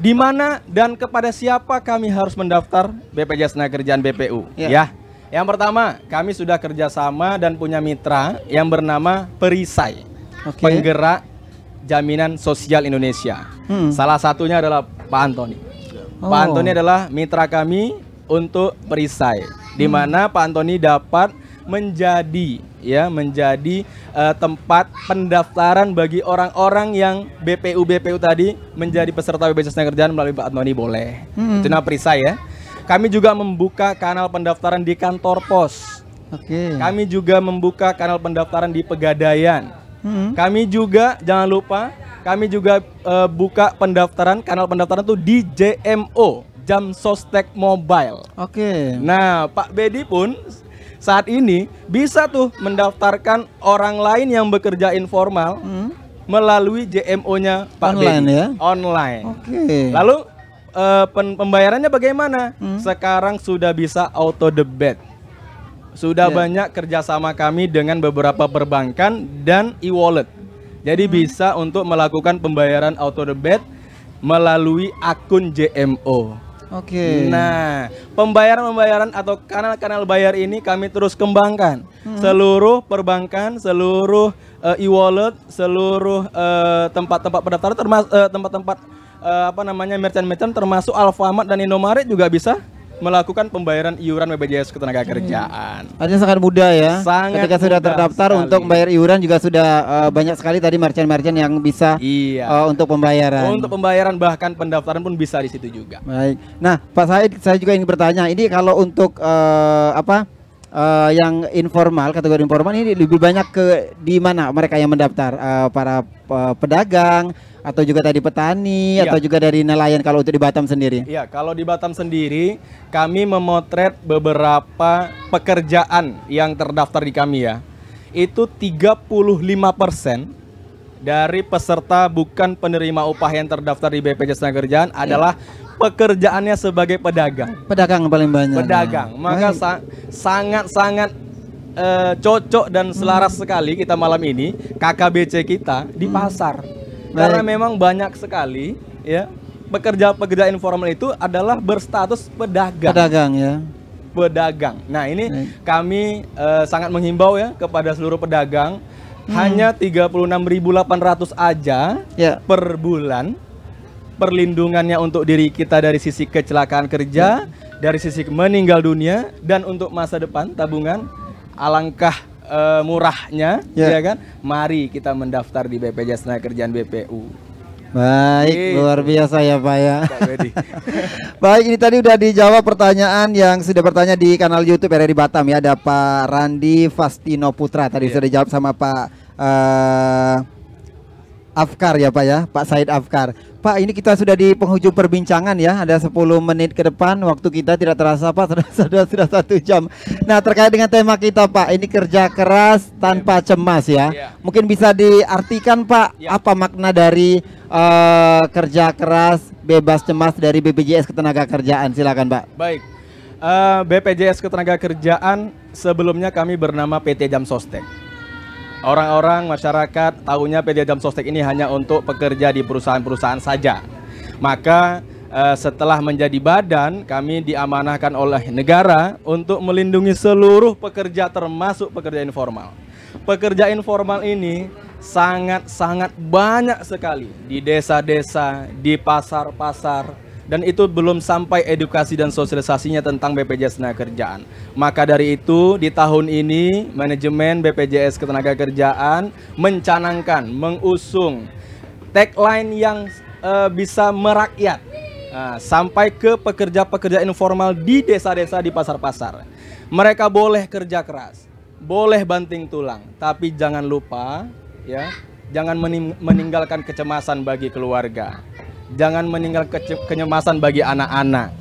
di mana dan kepada siapa kami harus mendaftar BPJS Tenaga Kerjaan BPU? Ya. ya. Yang pertama, kami sudah kerjasama dan punya mitra yang bernama Perisai, okay. penggerak Jaminan Sosial Indonesia. Hmm. Salah satunya adalah Pak Antoni. Oh. Pak Antoni adalah mitra kami untuk Perisai, hmm. di mana Pak Antoni dapat menjadi ya menjadi uh, tempat pendaftaran bagi orang-orang yang BPU BPU tadi menjadi peserta BPJS Kerjaan melalui Pak Antoni boleh. Hmm. Itu nama perisai ya. Kami juga membuka kanal pendaftaran di kantor pos. Oke. Okay. Kami juga membuka kanal pendaftaran di Pegadaian. Hmm. Kami juga jangan lupa kami juga uh, buka pendaftaran kanal pendaftaran tuh di JMO Jam Sostek Mobile. Oke. Okay. Nah, Pak Bedi pun saat ini bisa tuh mendaftarkan orang lain yang bekerja informal hmm. melalui JMO-nya Pak Online Benny. ya? Online. Oke. Okay. Lalu uh, pen pembayarannya bagaimana? Hmm. Sekarang sudah bisa auto debit. Sudah yeah. banyak kerjasama kami dengan beberapa perbankan dan e-wallet. Jadi hmm. bisa untuk melakukan pembayaran auto debit melalui akun JMO. Oke. Okay. Nah, pembayaran-pembayaran atau kanal-kanal bayar ini kami terus kembangkan. Hmm. Seluruh perbankan, seluruh uh, e-wallet, seluruh tempat eh, tempat-tempat pendaftaran termasuk uh, eh, tempat-tempat uh, apa namanya merchant-merchant termasuk Alfamart dan Indomaret juga bisa melakukan pembayaran iuran BPJS Ketenagakerjaan. Hmm. Artinya sangat mudah ya. Sangat Ketika sudah terdaftar sekali. untuk bayar iuran juga sudah uh, banyak sekali tadi merchant-merchant yang bisa iya. uh, untuk pembayaran. Untuk pembayaran bahkan pendaftaran pun bisa di situ juga. Baik. Nah, Pak Said saya juga ingin bertanya, ini kalau untuk uh, apa? Uh, yang informal kategori informal ini lebih banyak ke di mana mereka yang mendaftar uh, para uh, pedagang atau juga tadi petani ya. atau juga dari nelayan kalau untuk di Batam sendiri? Iya, kalau di Batam sendiri kami memotret beberapa pekerjaan yang terdaftar di kami ya. Itu 35% dari peserta bukan penerima upah yang terdaftar di BPJS adalah ya. adalah pekerjaannya sebagai pedagang. Pedagang paling banyak. Pedagang. Nah. Maka sangat-sangat uh, cocok dan selaras hmm. sekali kita malam ini KKBC kita di hmm. pasar Baik. karena memang banyak sekali ya pekerja-pekerja informal itu adalah berstatus pedagang. Pedagang ya. Pedagang. Nah, ini Baik. kami uh, sangat menghimbau ya kepada seluruh pedagang hmm. hanya 36.800 aja ya. per bulan perlindungannya untuk diri kita dari sisi kecelakaan kerja, ya. dari sisi meninggal dunia dan untuk masa depan tabungan alangkah uh, murahnya, yeah. ya kan? Mari kita mendaftar di BPJS Tenaga Kerjaan BPU. Baik, Oke. luar biasa ya Pak ya. Baik, ini tadi udah dijawab pertanyaan yang sudah bertanya di kanal YouTube RRI Batam ya. Ada Pak Randi Fastino Putra tadi yeah. sudah dijawab sama Pak uh, Afkar ya Pak ya, Pak Said Afkar. Pak ini kita sudah di penghujung perbincangan ya, ada 10 menit ke depan, waktu kita tidak terasa Pak, sudah, sudah, sudah satu jam. Nah terkait dengan tema kita Pak, ini kerja keras tanpa cemas ya. Iya. Mungkin bisa diartikan Pak, iya. apa makna dari uh, kerja keras bebas cemas dari BPJS Ketenagakerjaan silakan Pak. Baik, uh, eh, BPJS Ketenagakerjaan sebelumnya kami bernama PT Jam Sostek. Orang-orang masyarakat tahunya PD Jam Sostek ini hanya untuk pekerja di perusahaan-perusahaan saja. Maka eh, setelah menjadi badan, kami diamanahkan oleh negara untuk melindungi seluruh pekerja termasuk pekerja informal. Pekerja informal ini sangat-sangat banyak sekali di desa-desa, di pasar-pasar, dan itu belum sampai edukasi dan sosialisasinya tentang BPJS Tenaga Kerjaan. Maka dari itu di tahun ini manajemen BPJS Ketenagakerjaan mencanangkan, mengusung tagline yang uh, bisa merakyat uh, sampai ke pekerja-pekerja informal di desa-desa di pasar-pasar. Mereka boleh kerja keras, boleh banting tulang, tapi jangan lupa ya, jangan meninggalkan kecemasan bagi keluarga jangan meninggal kecemasan bagi anak-anak.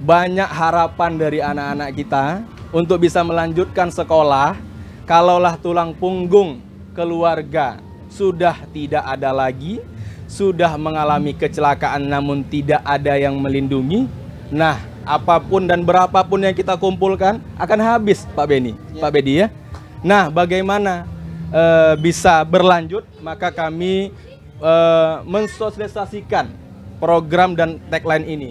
Banyak harapan dari anak-anak kita untuk bisa melanjutkan sekolah kalaulah tulang punggung keluarga sudah tidak ada lagi, sudah mengalami kecelakaan namun tidak ada yang melindungi. Nah, apapun dan berapapun yang kita kumpulkan akan habis, Pak Beni, ya. Pak Bedi ya. Nah, bagaimana e, bisa berlanjut? Maka kami uh, mensosialisasikan program dan tagline ini.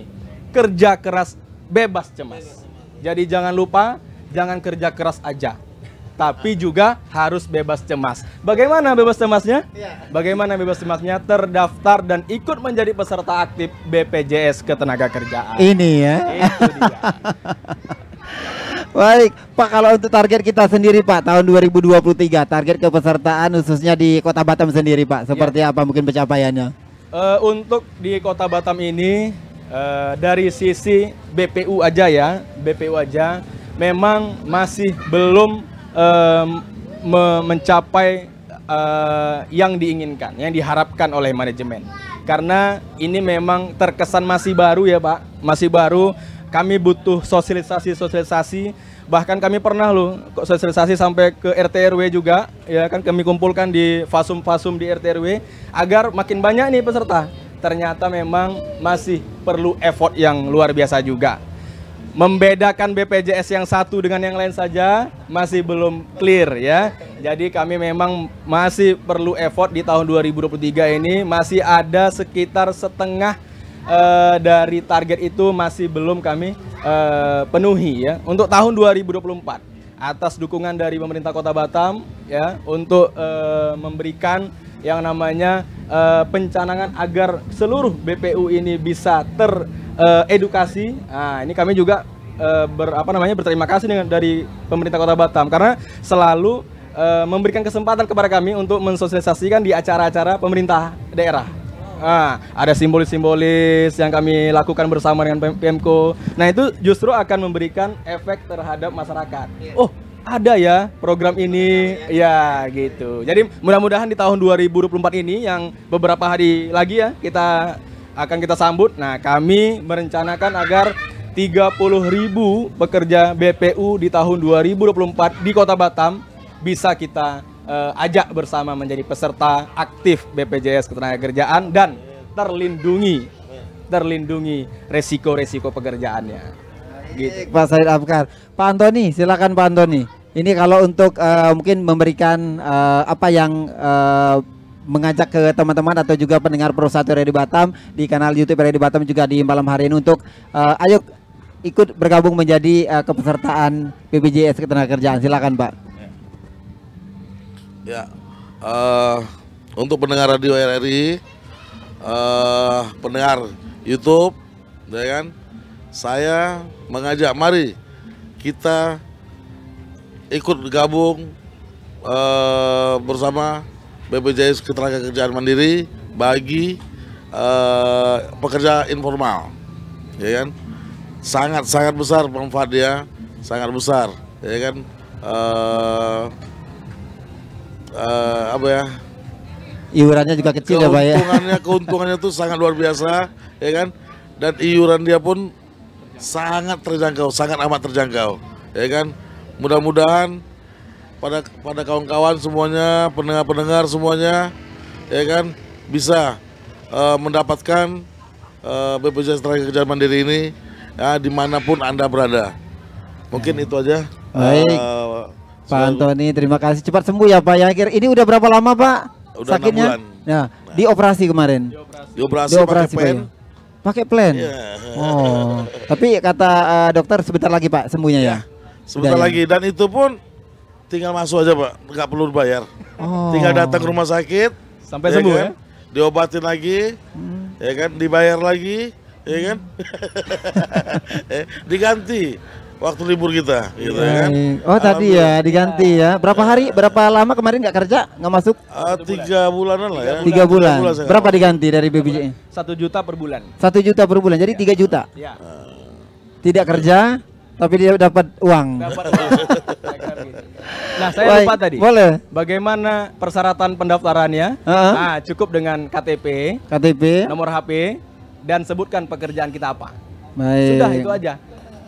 Kerja keras bebas cemas. Ya. Jadi jangan lupa, jangan kerja keras aja. Tapi juga harus bebas cemas. Bagaimana bebas cemasnya? Iya. Bagaimana bebas cemasnya? Terdaftar dan ikut menjadi peserta aktif BPJS Ketenagakerjaan. Ini ya. Itu dia. Baik, Pak kalau untuk target kita sendiri Pak tahun 2023, target kepesertaan khususnya di Kota Batam sendiri Pak, seperti ya. apa mungkin pencapaiannya? Uh, untuk di Kota Batam ini uh, dari sisi BPU aja ya, BPU aja memang masih belum uh, me mencapai uh, yang diinginkan, yang diharapkan oleh manajemen. Karena ini memang terkesan masih baru ya Pak, masih baru kami butuh sosialisasi-sosialisasi. Bahkan kami pernah loh sosialisasi sampai ke RT RW juga. Ya kan kami kumpulkan di fasum-fasum di RT RW agar makin banyak nih peserta. Ternyata memang masih perlu effort yang luar biasa juga. Membedakan BPJS yang satu dengan yang lain saja masih belum clear ya. Jadi kami memang masih perlu effort di tahun 2023 ini masih ada sekitar setengah uh, dari target itu masih belum kami uh, penuhi ya untuk tahun 2024 atas dukungan dari pemerintah Kota Batam ya untuk uh, memberikan yang namanya uh, pencanangan agar seluruh BPU ini bisa teredukasi. Uh, nah, ini kami juga uh, ber, apa namanya berterima kasih dengan dari pemerintah Kota Batam karena selalu uh, memberikan kesempatan kepada kami untuk mensosialisasikan di acara-acara pemerintah daerah. Nah, ada simbolis-simbolis yang kami lakukan bersama dengan PMKO. Nah, itu justru akan memberikan efek terhadap masyarakat. Yeah. Oh, ada ya program ini ya, ya gitu. Jadi mudah-mudahan di tahun 2024 ini yang beberapa hari lagi ya kita akan kita sambut. Nah, kami merencanakan agar 30.000 pekerja BPU di tahun 2024 di Kota Batam bisa kita uh, ajak bersama menjadi peserta aktif BPJS Ketenagakerjaan dan terlindungi terlindungi resiko-resiko pekerjaannya. Gitu. Pak Said Abkar, Pak Antoni, silakan Pak Antoni. Ini kalau untuk uh, mungkin memberikan uh, apa yang uh, mengajak ke teman-teman atau juga pendengar Satu Radio Batam di kanal YouTube Radio Batam juga di malam hari ini untuk uh, ayo ikut bergabung menjadi uh, kepesertaan BPJS Ketenagakerjaan. Silakan, Pak. Ya, uh, untuk pendengar radio RRI, uh, eh, pendengar YouTube, ya kan? Saya mengajak, mari kita ikut gabung uh, bersama BPJS Ketenagakerjaan Mandiri bagi uh, pekerja informal, ya kan? Sangat sangat besar manfaatnya, sangat besar, ya kan? Uh, uh, apa ya iurannya juga kecil ya pak ya keuntungannya keuntungannya tuh sangat luar biasa ya kan dan iuran dia pun sangat terjangkau sangat amat terjangkau ya kan mudah-mudahan pada pada kawan-kawan semuanya pendengar-pendengar semuanya ya kan bisa uh, mendapatkan uh, eh, BPJS tenaga kerja mandiri ini ya dimanapun anda berada mungkin hmm. itu aja baik uh, Pak Antoni, terima kasih. Cepat sembuh ya Pak. Yang Ya, ini udah berapa lama Pak? Udah Sakitnya? bulan. Ya, nah, di dioperasi kemarin. Dioperasi. Dioperasi, operasi pakai plan. Ya? Pakai plan. Yeah. Oh, tapi kata uh, dokter sebentar lagi Pak sembuhnya ya. Iya. Sebentar udah, ya? lagi dan itu pun tinggal masuk aja Pak, nggak perlu bayar. Oh. Tinggal datang ke rumah sakit sampai ya sembuh kan? ya. Diobatin lagi, hmm. ya kan? Dibayar lagi, ya kan? eh, Diganti waktu libur kita gitu ya kan. Eh, oh tadi ya diganti ya. Berapa hari berapa lama kemarin nggak kerja nggak masuk? Uh, tiga bulanan lah ya. Tiga bulan. bulan. Berapa diganti dari BBJ? Satu juta per bulan. Satu juta per bulan jadi ya. tiga juta. Ya. Eh. Tidak kerja tapi dia dapat uang. nah, saya lupa tadi. Boleh. Bagaimana persyaratan pendaftarannya? Uh -huh. Nah, cukup dengan KTP, KTP, nomor HP, dan sebutkan pekerjaan kita apa. Baik. Sudah itu aja.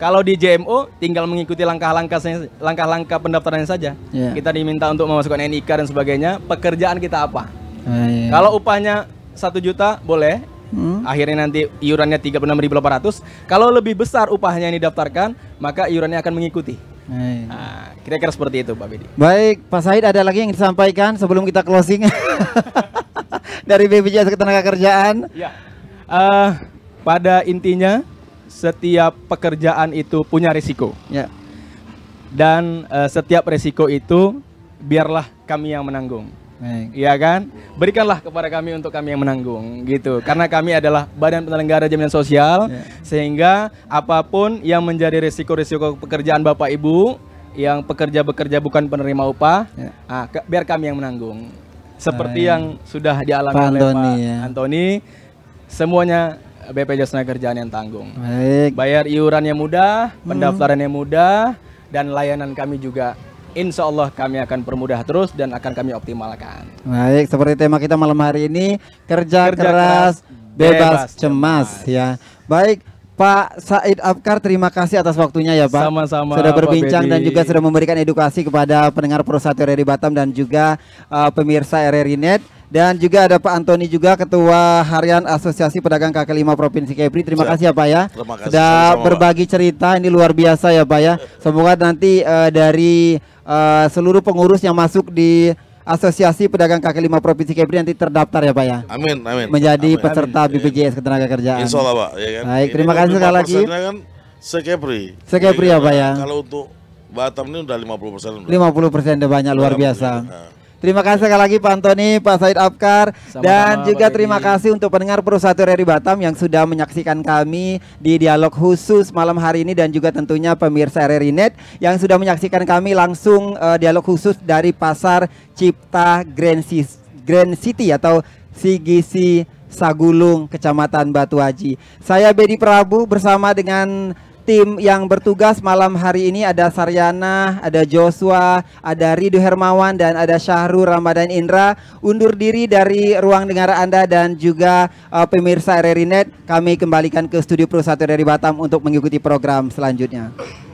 Kalau di JMO tinggal mengikuti langkah-langkah langkah-langkah pendaftarannya saja. Yeah. Kita diminta untuk memasukkan NIK dan sebagainya. Pekerjaan kita apa? Ah, yeah. Iya. Kalau upahnya satu juta boleh. Hmm. Akhirnya nanti iurannya 36.800. Kalau lebih besar upahnya yang didaftarkan, maka iurannya akan mengikuti. Ah, iya. nah, kira-kira nah, seperti itu Pak Bedi. Baik, Pak Said ada lagi yang disampaikan sebelum kita closing dari BPJS Ketenagakerjaan. Ya. Uh, pada intinya setiap pekerjaan itu punya risiko. Ya. Dan uh, setiap risiko itu biarlah kami yang menanggung. Iya Ya kan? Berikanlah kepada kami untuk kami yang menanggung gitu. Karena kami adalah badan penyelenggara jaminan sosial yeah. sehingga apapun yang menjadi risiko-risiko pekerjaan Bapak Ibu yang pekerja-bekerja bukan penerima upah, yeah. Ya. nah, biar kami yang menanggung. Seperti Ay. yang sudah dialami oleh Pak Antoni ya. Antoni semuanya BPJS tenaga kerjaan yang tanggung. Baik. Bayar iurannya mudah, hmm. pendaftarannya mudah, dan layanan kami juga Insya Allah kami akan permudah terus dan akan kami optimalkan. Baik, seperti tema kita malam hari ini kerja, kerja keras, keras bebas, bebas cemas, cemas ya. Baik, Pak Said Abkar, terima kasih atas waktunya ya Pak. Sama-sama. Sudah berbincang dan juga sudah memberikan edukasi kepada pendengar perusahaan RRI Batam dan juga uh, pemirsa RRI Net. Dan juga ada Pak Antoni juga Ketua Harian Asosiasi Pedagang Kaki Lima Provinsi Kepri. Terima Siap. kasih ya Pak ya. kasih. Sudah sama berbagi cerita ini luar biasa ya Pak ya. Semoga nanti uh, dari uh, seluruh pengurus yang masuk di Asosiasi Pedagang Kaki Lima Provinsi Kepri nanti terdaftar ya Pak ya. Amin amin. Menjadi amin. peserta amin. BPJS Ketenagakerjaan. Insya Allah Pak. Ya kan? Baik, terima kasih kan sekali lagi. Kan sekepri. Sekepri ya Pak ya. Kalau untuk Batam ini udah 50 persen. 50 persen banyak luar biasa. Ya. Terima kasih sekali lagi Pak Antoni, Pak Said Afkar dan juga Pak terima kasih untuk pendengar perusahaan Reri Batam yang sudah menyaksikan kami di dialog khusus malam hari ini dan juga tentunya pemirsa Reri Net yang sudah menyaksikan kami langsung uh, dialog khusus dari Pasar Cipta Grand, Cis- Grand City atau CGC Sagulung, Kecamatan Batu Haji. Saya Bedi Prabu bersama dengan tim yang bertugas malam hari ini ada Saryana, ada Joshua, ada Rido Hermawan dan ada Syahrul Ramadan Indra undur diri dari ruang dengar Anda dan juga uh, pemirsa RRI Net kami kembalikan ke studio Pro 1 dari Batam untuk mengikuti program selanjutnya.